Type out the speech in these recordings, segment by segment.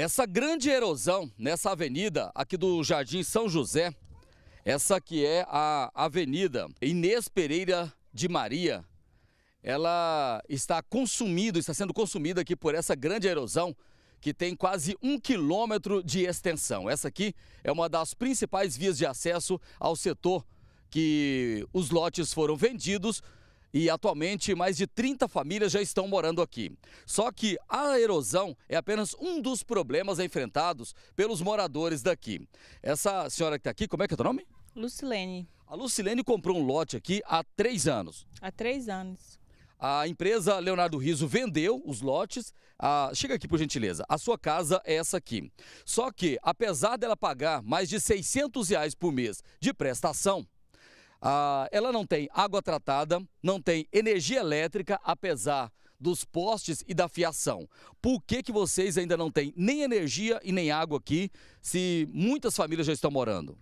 Essa grande erosão nessa avenida aqui do Jardim São José, essa que é a Avenida Inês Pereira de Maria, ela está consumida, está sendo consumida aqui por essa grande erosão que tem quase um quilômetro de extensão. Essa aqui é uma das principais vias de acesso ao setor que os lotes foram vendidos e atualmente mais de 30 famílias já estão morando aqui. Só que a erosão é apenas um dos problemas enfrentados pelos moradores daqui. Essa senhora que está aqui, como é que é o teu nome? Lucilene. A Lucilene comprou um lote aqui há três anos. Há três anos. A empresa Leonardo Riso vendeu os lotes. chega aqui, por gentileza. A sua casa é essa aqui. Só que, apesar dela pagar mais de 600 reais por mês de prestação, ah, ela não tem água tratada, não tem energia elétrica, apesar dos postes e da fiação. Por que, que vocês ainda não têm nem energia e nem água aqui, se muitas famílias já estão morando?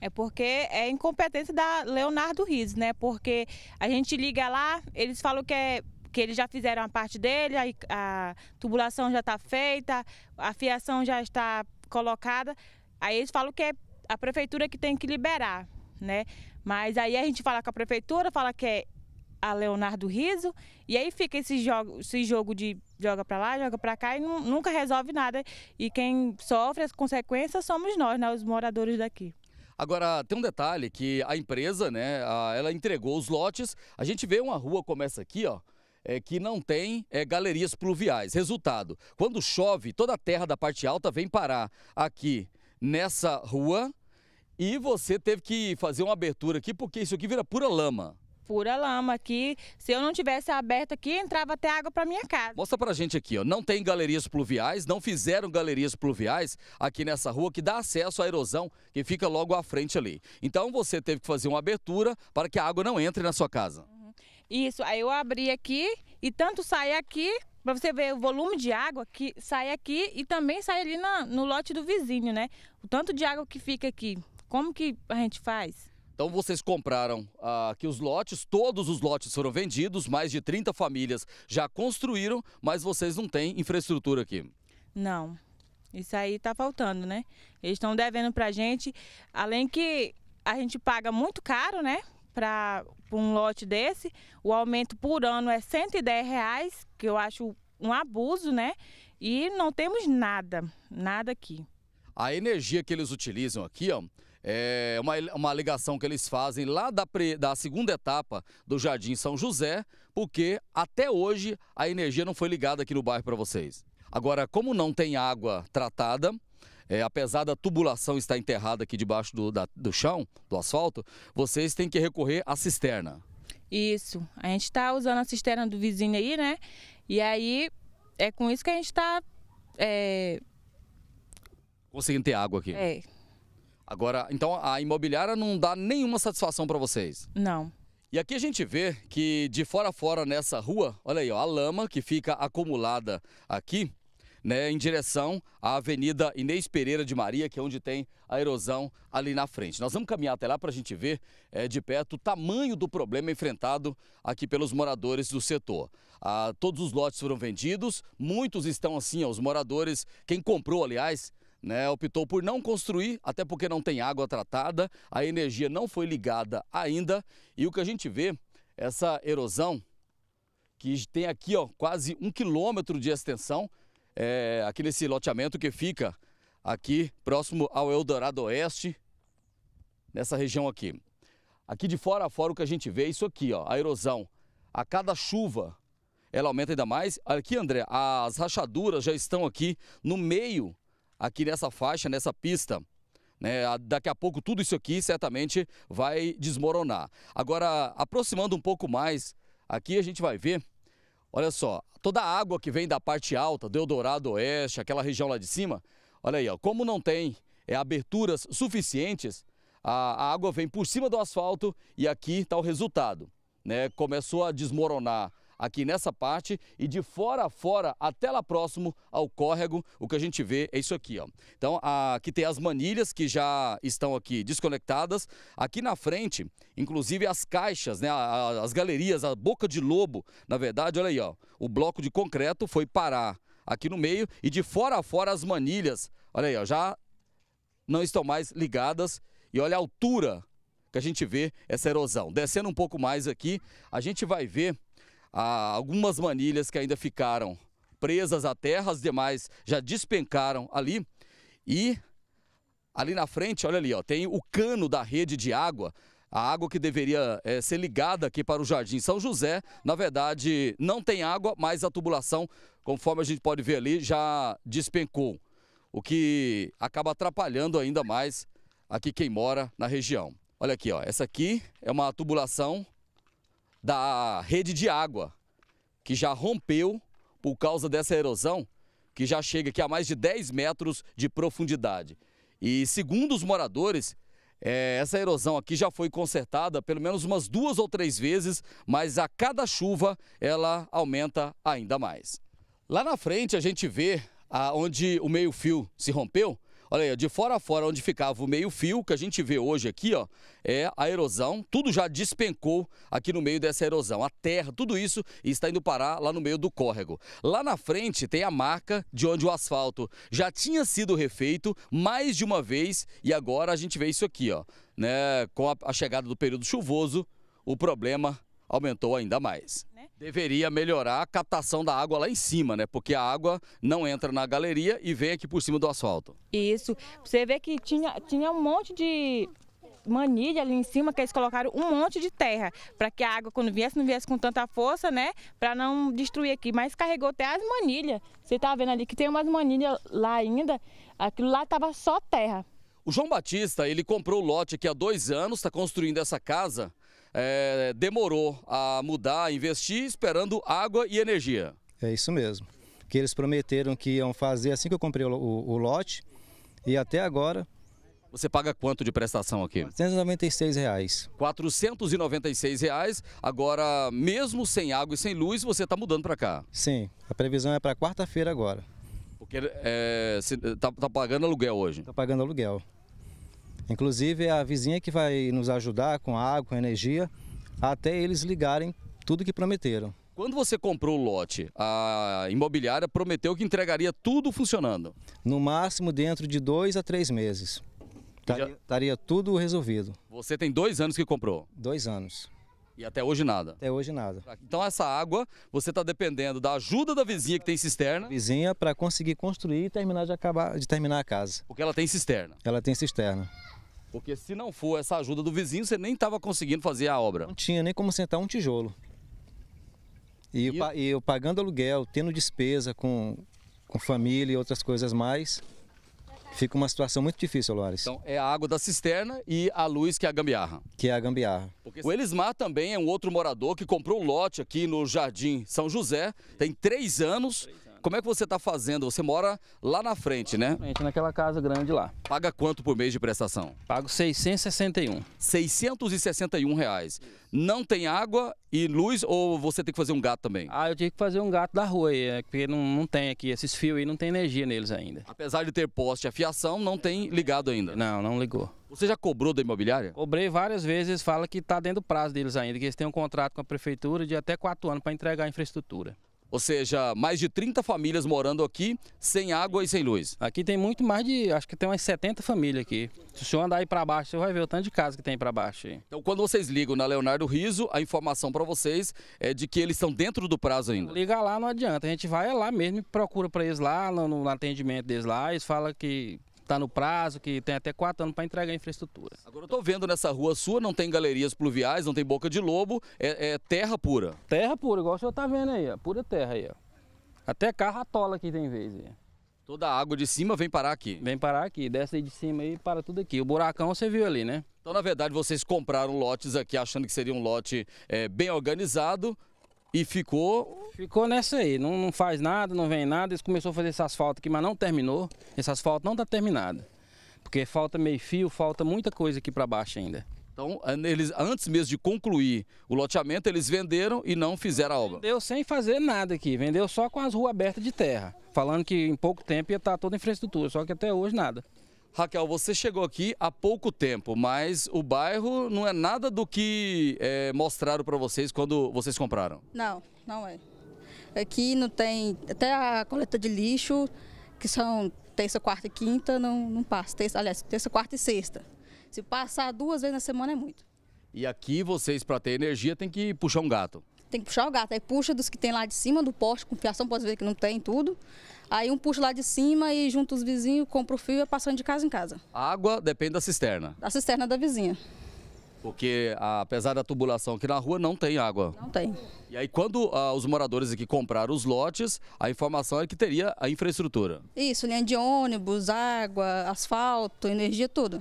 É porque é incompetência da Leonardo Riz, né? Porque a gente liga lá, eles falam que é que eles já fizeram a parte dele, a, a tubulação já está feita, a fiação já está colocada. Aí eles falam que é a prefeitura que tem que liberar, né? Mas aí a gente fala com a prefeitura, fala que é a Leonardo Riso, e aí fica esse jogo, esse jogo de joga para lá, joga para cá e nunca resolve nada. E quem sofre as consequências somos nós, né, os moradores daqui. Agora, tem um detalhe que a empresa, né, ela entregou os lotes. A gente vê uma rua como essa aqui, ó, é, que não tem é, galerias pluviais. Resultado, quando chove, toda a terra da parte alta vem parar aqui nessa rua e você teve que fazer uma abertura aqui, porque isso aqui vira pura lama. Pura lama aqui. Se eu não tivesse aberto aqui, entrava até água para minha casa. Mostra a gente aqui, ó. Não tem galerias pluviais, não fizeram galerias pluviais aqui nessa rua que dá acesso à erosão que fica logo à frente ali. Então você teve que fazer uma abertura para que a água não entre na sua casa. Uhum. Isso, aí eu abri aqui e tanto sai aqui para você ver o volume de água que sai aqui e também sai ali na, no lote do vizinho, né? O tanto de água que fica aqui. Como que a gente faz? Então vocês compraram ah, aqui os lotes, todos os lotes foram vendidos, mais de 30 famílias já construíram, mas vocês não têm infraestrutura aqui. Não. Isso aí está faltando, né? Eles estão devendo para a gente, além que a gente paga muito caro, né? Para um lote desse, o aumento por ano é 110 reais, que eu acho um abuso, né? E não temos nada, nada aqui. A energia que eles utilizam aqui, ó, é uma, uma ligação que eles fazem lá da, pre, da segunda etapa do Jardim São José, porque até hoje a energia não foi ligada aqui no bairro para vocês. Agora, como não tem água tratada, é, apesar da tubulação estar enterrada aqui debaixo do, da, do chão, do asfalto, vocês têm que recorrer à cisterna. Isso. A gente está usando a cisterna do vizinho aí, né? E aí é com isso que a gente está. É... Conseguindo ter água aqui. É. Agora, então a imobiliária não dá nenhuma satisfação para vocês? Não. E aqui a gente vê que de fora a fora nessa rua, olha aí, ó, a lama que fica acumulada aqui, né, em direção à Avenida Inês Pereira de Maria, que é onde tem a erosão ali na frente. Nós vamos caminhar até lá para a gente ver é, de perto o tamanho do problema enfrentado aqui pelos moradores do setor. Ah, todos os lotes foram vendidos, muitos estão assim, ó, os moradores, quem comprou, aliás, né, optou por não construir, até porque não tem água tratada, a energia não foi ligada ainda. E o que a gente vê, essa erosão, que tem aqui ó, quase um quilômetro de extensão, é, aqui nesse loteamento que fica aqui próximo ao Eldorado Oeste, nessa região aqui. Aqui de fora a fora o que a gente vê é isso aqui, ó, a erosão. A cada chuva ela aumenta ainda mais. Aqui, André, as rachaduras já estão aqui no meio aqui nessa faixa, nessa pista. Né? Daqui a pouco tudo isso aqui certamente vai desmoronar. Agora, aproximando um pouco mais, aqui a gente vai ver, olha só, toda a água que vem da parte alta, do Eldorado Oeste, aquela região lá de cima, olha aí, ó, como não tem é, aberturas suficientes, a, a água vem por cima do asfalto e aqui está o resultado. Né? Começou a desmoronar aqui nessa parte e de fora a fora até lá próximo ao córrego, o que a gente vê é isso aqui, ó. Então, aqui tem as manilhas que já estão aqui desconectadas. Aqui na frente, inclusive as caixas, né, as galerias, a boca de lobo, na verdade, olha aí, ó. O bloco de concreto foi parar aqui no meio e de fora a fora as manilhas, olha aí, ó, já não estão mais ligadas e olha a altura que a gente vê essa erosão. Descendo um pouco mais aqui, a gente vai ver algumas manilhas que ainda ficaram presas à terra, as demais já despencaram ali. E ali na frente, olha ali, ó, tem o cano da rede de água. A água que deveria é, ser ligada aqui para o Jardim São José, na verdade, não tem água, mas a tubulação, conforme a gente pode ver ali, já despencou. O que acaba atrapalhando ainda mais aqui quem mora na região. Olha aqui, ó, essa aqui é uma tubulação da rede de água, que já rompeu por causa dessa erosão, que já chega aqui a mais de 10 metros de profundidade. E segundo os moradores, é, essa erosão aqui já foi consertada pelo menos umas duas ou três vezes, mas a cada chuva ela aumenta ainda mais. Lá na frente a gente vê a, onde o meio-fio se rompeu, Olha aí, de fora a fora, onde ficava o meio-fio, que a gente vê hoje aqui, ó, é a erosão. Tudo já despencou aqui no meio dessa erosão. A terra, tudo isso está indo parar lá no meio do córrego. Lá na frente tem a marca de onde o asfalto já tinha sido refeito mais de uma vez e agora a gente vê isso aqui, ó. Né, com a, a chegada do período chuvoso, o problema aumentou ainda mais deveria melhorar a captação da água lá em cima, né? Porque a água não entra na galeria e vem aqui por cima do asfalto. Isso. Você vê que tinha, tinha um monte de manilha ali em cima que eles colocaram um monte de terra para que a água quando viesse não viesse com tanta força, né, para não destruir aqui, mas carregou até as manilhas. Você tá vendo ali que tem umas manilhas lá ainda, aquilo lá tava só terra. O João Batista, ele comprou o lote aqui há dois anos, está construindo essa casa é, demorou a mudar, a investir, esperando água e energia. É isso mesmo. Que eles prometeram que iam fazer assim que eu comprei o, o, o lote e até agora você paga quanto de prestação aqui? R$ 496. Reais. R$ 496. Reais. Agora, mesmo sem água e sem luz, você está mudando para cá? Sim, a previsão é para quarta-feira agora. Porque está é, tá, tá pagando aluguel hoje? Está pagando aluguel. Inclusive é a vizinha que vai nos ajudar com água, com energia, até eles ligarem tudo que prometeram. Quando você comprou o lote, a imobiliária prometeu que entregaria tudo funcionando? No máximo dentro de dois a três meses. Estaria tudo resolvido. Você tem dois anos que comprou? Dois anos. E até hoje nada? Até hoje nada. Tá, então essa água, você está dependendo da ajuda da vizinha que tem cisterna? Vizinha para conseguir construir e terminar de, acabar, de terminar a casa. Porque ela tem cisterna? Ela tem cisterna. Porque se não for essa ajuda do vizinho, você nem estava conseguindo fazer a obra. Não tinha nem como sentar um tijolo. E, e... Eu, eu pagando aluguel, tendo despesa com, com família e outras coisas mais, fica uma situação muito difícil, Loares. Então é a água da cisterna e a luz que é a gambiarra. Que é a gambiarra. Porque... O Elismar também é um outro morador que comprou um lote aqui no Jardim São José, tem três anos. Três como é que você está fazendo? Você mora lá na frente, né? naquela casa grande lá. Paga quanto por mês de prestação? Pago 661. 661 reais. Não tem água e luz ou você tem que fazer um gato também? Ah, eu tive que fazer um gato da rua aí, é, porque não, não tem aqui, esses fios aí não tem energia neles ainda. Apesar de ter poste a fiação, não tem ligado ainda? Não, não ligou. Você já cobrou da imobiliária? Cobrei várias vezes, fala que está dentro do prazo deles ainda, que eles têm um contrato com a prefeitura de até quatro anos para entregar a infraestrutura. Ou seja, mais de 30 famílias morando aqui sem água e sem luz. Aqui tem muito mais de, acho que tem umas 70 famílias aqui. Se o senhor andar aí para baixo, você vai ver o tanto de casa que tem para baixo aí. Então, quando vocês ligam na Leonardo Riso, a informação para vocês é de que eles estão dentro do prazo ainda. Liga lá, não adianta. A gente vai é lá mesmo e procura para eles lá, no, no atendimento deles lá. Eles falam que está no prazo, que tem até quatro anos para entregar a infraestrutura. Agora eu estou vendo nessa rua sua, não tem galerias pluviais, não tem boca de lobo, é, é terra pura. Terra pura, igual o senhor está vendo aí, ó, pura terra aí. Ó. Até carro atola aqui tem vez. Aí. Toda a água de cima vem parar aqui? Vem parar aqui, desce aí de cima e para tudo aqui. O buracão você viu ali, né? Então, na verdade, vocês compraram lotes aqui achando que seria um lote é, bem organizado, e ficou. Ficou nessa aí, não, não faz nada, não vem nada. Eles começou a fazer esse asfalto aqui, mas não terminou. Esse asfalto não está terminado. Porque falta meio fio, falta muita coisa aqui para baixo ainda. Então, eles, antes mesmo de concluir o loteamento, eles venderam e não fizeram a obra. Vendeu sem fazer nada aqui, vendeu só com as ruas abertas de terra, falando que em pouco tempo ia estar tá toda a infraestrutura, só que até hoje nada. Raquel, você chegou aqui há pouco tempo, mas o bairro não é nada do que é, mostraram para vocês quando vocês compraram. Não, não é. Aqui não tem até a coleta de lixo, que são terça, quarta e quinta, não, não passa. Terça, aliás, terça, quarta e sexta. Se passar duas vezes na semana é muito. E aqui vocês, para ter energia, tem que puxar um gato tem que puxar o gato. Aí puxa dos que tem lá de cima do poste, com fiação, pode ver que não tem tudo. Aí um puxa lá de cima e junta os vizinhos, compra o fio e é passando de casa em casa. A água depende da cisterna? Da cisterna da vizinha. Porque apesar da tubulação aqui na rua, não tem água. Não tem. E aí quando ah, os moradores aqui compraram os lotes, a informação é que teria a infraestrutura. Isso, linha de ônibus, água, asfalto, energia, tudo.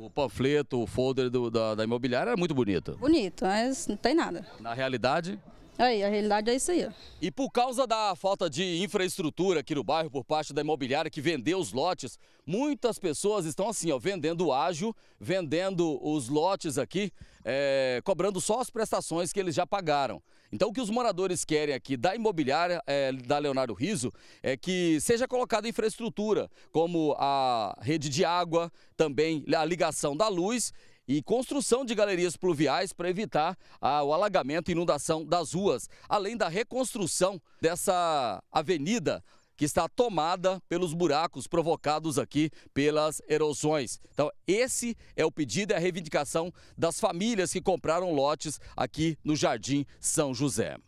O panfleto, o folder do, da, da imobiliária era muito bonito. Bonito, mas não tem nada. Na realidade? Aí, a realidade é isso aí. E por causa da falta de infraestrutura aqui no bairro por parte da imobiliária que vendeu os lotes, muitas pessoas estão assim, ó, vendendo ágio, vendendo os lotes aqui, é, cobrando só as prestações que eles já pagaram. Então o que os moradores querem aqui da imobiliária, é, da Leonardo Riso, é que seja colocada infraestrutura, como a rede de água, também a ligação da luz e construção de galerias pluviais para evitar ah, o alagamento e inundação das ruas, além da reconstrução dessa avenida que está tomada pelos buracos provocados aqui pelas erosões. Então, esse é o pedido e a reivindicação das famílias que compraram lotes aqui no Jardim São José.